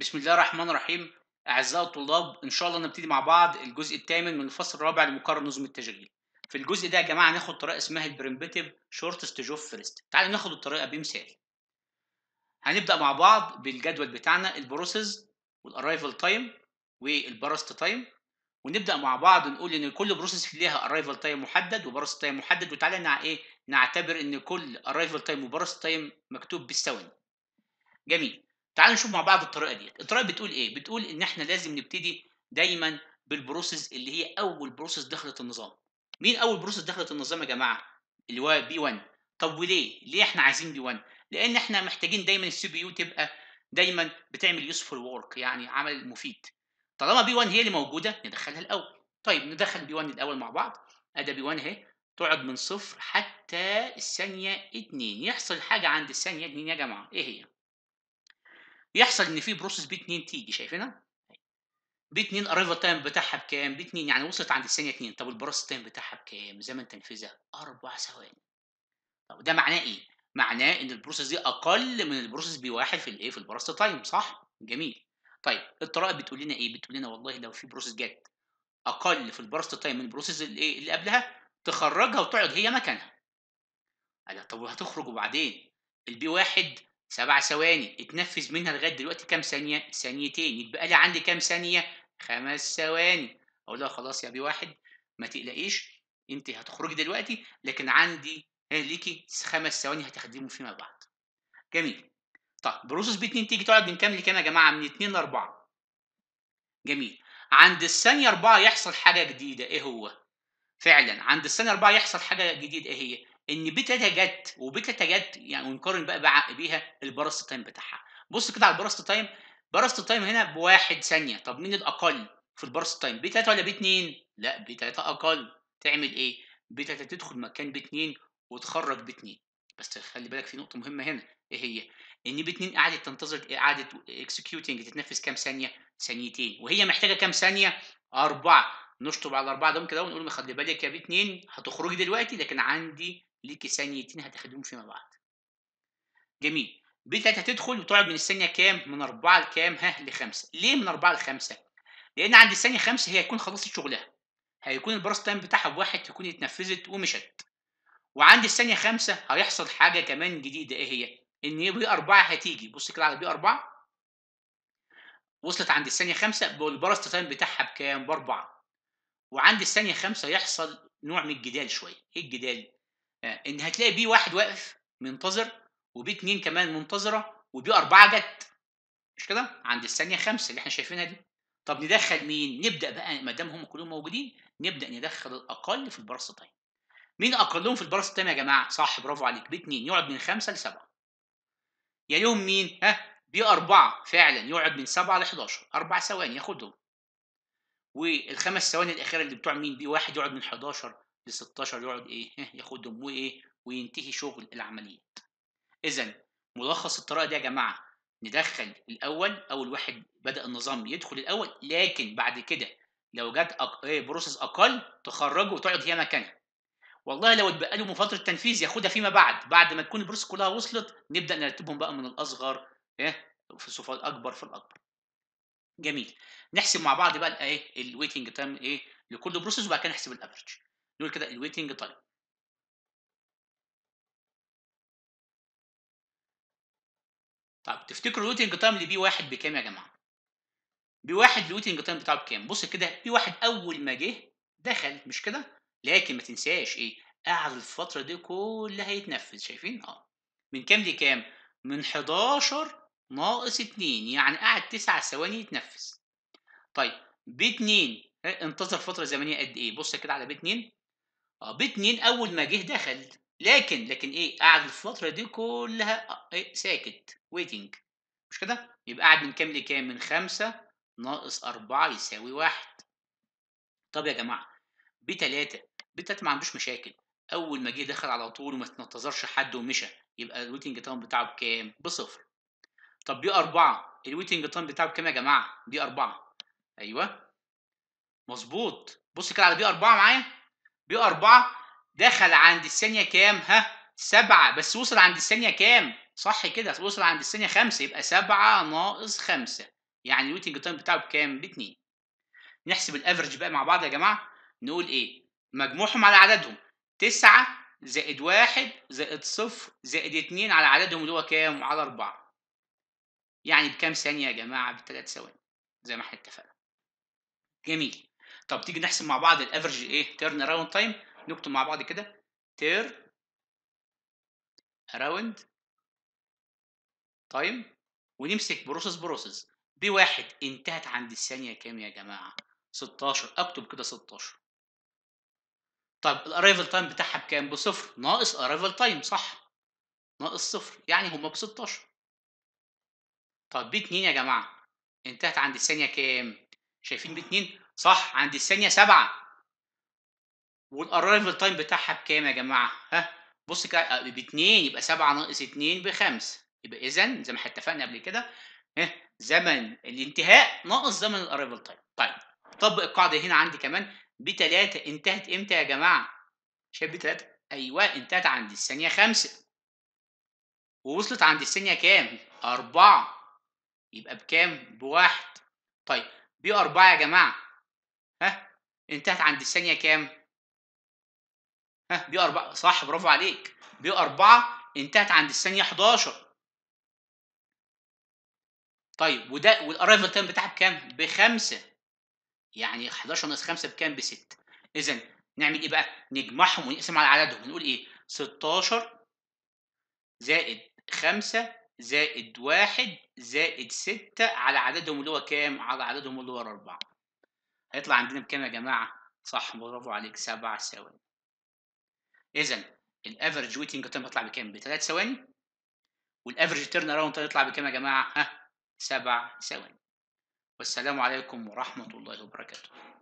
بسم الله الرحمن الرحيم أعزائي الطلاب إن شاء الله نبتدي مع بعض الجزء الثامن من الفصل الرابع لمقرر نظم التشغيل في الجزء ده يا جماعة هناخد طريقة اسمها البريمبتيف شورتست جوب فيرست تعالوا ناخد الطريقة بمثال هنبدأ مع بعض بالجدول بتاعنا البروسيس والأرايفل تايم والبرست تايم ونبدأ مع بعض نقول إن كل بروسيس ليها أرايفل تايم محدد وبرست تايم محدد وتعالى نع إيه نعتبر إن كل أرايفل تايم وبرست تايم مكتوب بالثواني جميل تعالوا نشوف مع بعض الطريقه دي الطريقه بتقول ايه بتقول ان احنا لازم نبتدي دايما بالبروسيس اللي هي اول بروسيس دخلت النظام مين اول بروسيس دخلت النظام يا جماعه اللي هو بي 1 طب وليه ليه احنا عايزين بي 1 لان احنا محتاجين دايما السي بي يو تبقى دايما بتعمل يوسفول وورك يعني عمل مفيد طالما بي 1 هي اللي موجوده ندخلها الاول طيب ندخل بي 1 الاول مع بعض ادي بي 1 اهي تقعد من صفر حتى الثانيه 2 يحصل حاجه عند الثانيه 2 يا جماعه ايه هي يحصل ان في بروسس بي 2 تيجي شايفينها؟ بي 2 ارايفل تايم بتاعها بكام؟ بي 2 يعني وصلت عند الثانيه 2 طب البروسس تايم بتاعها بكام؟ زمن تنفيذها اربع ثواني طب ده معناه ايه؟ معناه ان البروسس دي اقل من البروسس بي 1 في الايه؟ في البروسس تايم صح؟ جميل طيب الطرائق بتقول لنا ايه؟ بتقول لنا والله لو في بروسس جت اقل في البرست تايم من البروسيس الايه اللي قبلها تخرجها وتقعد هي مكانها طب وهتخرج وبعدين البي واحد سبع ثواني اتنفذ منها لغايه دلوقتي كام ثانيه ثانيتين يبقى لي عندي كام ثانيه خمس ثواني اقول لها خلاص يا بي واحد ما تقلقيش انت هتخرجي دلوقتي لكن عندي آه، ليكي خمس ثواني هتخدموا فيما بعد جميل طب بروسس بي 2 تيجي تقعد من كام لكام يا جماعه من 2 ل 4 جميل عند الثانيه 4 يحصل حاجه جديده ايه هو فعلا عند الثانيه 4 يحصل حاجه جديده ايه هي ان بيتا جت وبيتا جت يعني ونقارن بقى بيها البارست تايم بتاعها بص كده على البارست تايم بارست تايم هنا بواحد ثانيه طب مين الاقل في البارست تايم بي 3 ولا بي 2 لا بي 3 اقل تعمل ايه بي 3 تدخل مكان بي 2 وتخرج بي 2 بس خلي بالك في نقطه مهمه هنا ايه هي ان بي 2 قعدت تنتظر قعدت اكسكيوتنج تتنفذ كام ثانيه ثانيتين وهي محتاجه كام ثانيه اربعه نشطب على الاربعه دول كده ونقول خلي بالك يا بي 2 هتخرجي دلوقتي لكن عندي ليكي ثانيتين هتخدمهم فيما بعد جميل بالتالي هتدخل وتقعد من الثانيه كام من أربعة لكام ها لخمسة ليه من أربعة لخمسة لان عند الثانيه خمسة هي هيكون خلصت شغلها هيكون البرس تايم بتاعها بواحد تكون اتنفذت ومشت وعند الثانيه خمسة هيحصل حاجه كمان جديده ايه هي ان بي أربعة هتيجي بص كده على بي أربعة وصلت عند الثانيه خمسة والبرست تايم بتاعها بكام باربعه وعند الثانيه خمسة يحصل نوع من الجدال شويه ايه الجدال ان هتلاقي بي واحد واقف منتظر وبي اتنين كمان منتظره وبي اربعه جت مش كده عند الثانيه خمسه اللي احنا شايفينها دي طب ندخل مين نبدا بقى ما دام هم كلهم موجودين نبدا ندخل الاقل في تايم مين اقلهم في تايم يا جماعه صح برافو عليك بي 2 يقعد من 5 لسبعه 7 يليهم مين ها بي 4 فعلا يقعد من 7 ل 11 اربع ثواني ياخدهم والخمس ثواني الاخيره اللي بتوع مين بي 1 يقعد من 11 ل 16 يقعد ايه ياخد دموه ايه وينتهي شغل العمليات اذا ملخص الطريقه دي يا جماعه ندخل الاول اول واحد بدا النظام يدخل الاول لكن بعد كده لو جت أق... إيه بروسس اقل تخرجه وتقعد هي مكانها والله لو اتبقى له فتره تنفيذ ياخدها فيما بعد بعد ما تكون البروسس كلها وصلت نبدا نرتبهم بقى من الاصغر ايه في الصفات الاكبر في الاكبر جميل نحسب مع بعض بقى ايه الويتنج تايم ايه لكل بروسيس وبعد كده نحسب الافرج نقول كده الويتنج تايم طب تفتكروا الويتنج تايم لبي واحد بكام يا جماعه بي واحد الويتنج تايم بتاعه بكام بص كده بي واحد اول ما جه دخل مش كده لكن ما تنساش ايه قعد الفتره دي كلها يتنفذ شايفين اه من كام لكام من 11 ناقص 2 يعني قعد 9 ثواني يتنفذ. طيب بي 2 انتظر فتره زمنيه قد ايه بص كده على بي 2 اه باتنين اول ما جه دخل لكن لكن ايه قعد الفتره دي كلها آه، إيه ساكت ويتنج مش كده يبقى قعد من كام لكام من خمسة ناقص أربعة يساوي واحد طب يا جماعة بتلاتة بتلاتة ما عندوش مشاكل أول ما جه دخل على طول وما تنتظرش حد ومشى يبقى الويتنج تايم بتاعه بكام؟ بصفر طب دي أربعة الويتنج تايم بتاعه بكام يا جماعة؟ دي أربعة أيوه مظبوط بص كده على بي أربعة معايا 4 دخل عند الثانية كام ها سبعة بس وصل عند الثانية كام صح كده وصل عند الثانية خمسة يبقى سبعة ناقص خمسة يعني الويتنج تايم بتاعه بكام 2 نحسب الافرج بقى مع بعض يا جماعة نقول ايه مجموعهم على عددهم تسعة زائد واحد زائد صفر زائد 2 على عددهم اللي هو كام على أربعة يعني بكام ثانية يا جماعة بثلاث ثواني زي ما احنا اتفقنا جميل طب تيجي نحسب مع بعض الافرج ايه تيرن اراوند تايم نكتب مع بعض كده تير اراوند تايم ونمسك بروسس بروسس بي واحد انتهت عند الثانيه كام يا جماعه 16 اكتب كده 16 طب الارايفل تايم بتاعها بكام بصفر ناقص ارايفل تايم صح ناقص صفر يعني هما ب 16 طب بي 2 يا جماعه انتهت عند الثانيه كام شايفين بي 2 صح عند الثانيه سبعه والارايفل تايم بتاعها بكام يا جماعه ها بص كده آه، باتنين يبقى سبعه ناقص اتنين بخمسه يبقى اذا زي ما اتفقنا قبل كده ها زمن الانتهاء ناقص زمن الارايفل تايم طيب طبق القاعده هنا عندي كمان بتلاته انتهت امتى يا جماعه شايف بتلاته ايوه انتهت عند الثانيه خمسه ووصلت عند الثانيه كام اربعه يبقى بكام بواحد طيب بي اربعه يا جماعه انتهت عند الثانيه كام ها بي 4 صح برافو عليك بي 4 انتهت عند الثانيه 11 طيب وده والارايفل تايم بتاعها بكام بخمسة يعني 11 ناقص 5 بكام بستة اذا نعمل ايه بقى نجمعهم ونقسم على عددهم نقول ايه 16 زائد 5 زائد 1 زائد 6 على عددهم اللي هو كام؟ على عددهم اللي هو 4 هيطلع عندنا بكام يا جماعة؟ صح برافو عليك سبع ثواني إذا الافرج ويتنج تايم هيطلع بكام؟ بثلاث ثواني والافرج تيرن اراوند هيطلع بكام يا جماعة؟ ها سبع ثواني والسلام عليكم ورحمة الله وبركاته